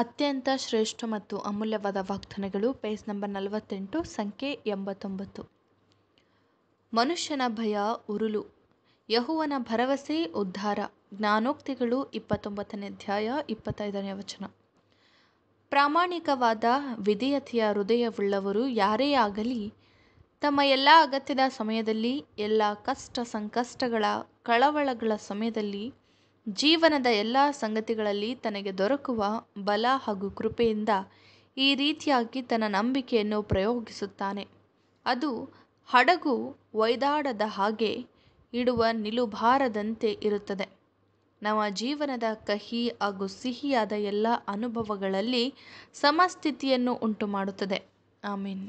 ಅತ್ಯಂತ ಶ್ರೇಷ್ಠ ಮತ್ತು ಅಮೂಲ್ಯವಾದ ವಾಗ್ದಾನಗಳು ಪೇಜ್ ನಂಬರ್ ನಲವತ್ತೆಂಟು ಸಂಖ್ಯೆ ಎಂಬತ್ತೊಂಬತ್ತು ಮನುಷ್ಯನ ಭಯ ಉರುಲು ಯಹುವನ ಭರವಸೆ ಉದ್ಧಾರ ಜ್ಞಾನೋಕ್ತಿಗಳು ಇಪ್ಪತ್ತೊಂಬತ್ತನೇ ಅಧ್ಯಾಯ ಇಪ್ಪತ್ತೈದನೇ ವಚನ ಪ್ರಾಮಾಣಿಕವಾದ ವಿಧೇಯತೆಯ ಹೃದಯವುಳ್ಳವರು ಯಾರೇ ಆಗಲಿ ತಮ್ಮ ಎಲ್ಲ ಅಗತ್ಯದ ಸಮಯದಲ್ಲಿ ಎಲ್ಲ ಕಷ್ಟ ಸಂಕಷ್ಟಗಳ ಕಳವಳಗಳ ಸಮಯದಲ್ಲಿ ಜೀವನದ ಎಲ್ಲ ಸಂಗತಿಗಳಲ್ಲಿ ತನಗೆ ದೊರಕುವ ಬಲ ಹಾಗೂ ಕೃಪೆಯಿಂದ ಈ ರೀತಿಯಾಗಿ ತನ್ನ ನಂಬಿಕೆಯನ್ನು ಪ್ರಯೋಗಿಸುತ್ತಾನೆ ಅದು ಹಡಗು ಒಯ್ದಾಡದ ಹಾಗೆ ಇಡುವ ನಿಲುಭಾರದಂತೆ ಇರುತ್ತದೆ ನಮ್ಮ ಜೀವನದ ಕಹಿ ಹಾಗೂ ಸಿಹಿಯಾದ ಎಲ್ಲ ಅನುಭವಗಳಲ್ಲಿ ಸಮಸ್ಥಿತಿಯನ್ನು ಉಂಟುಮಾಡುತ್ತದೆ ಮೀನ್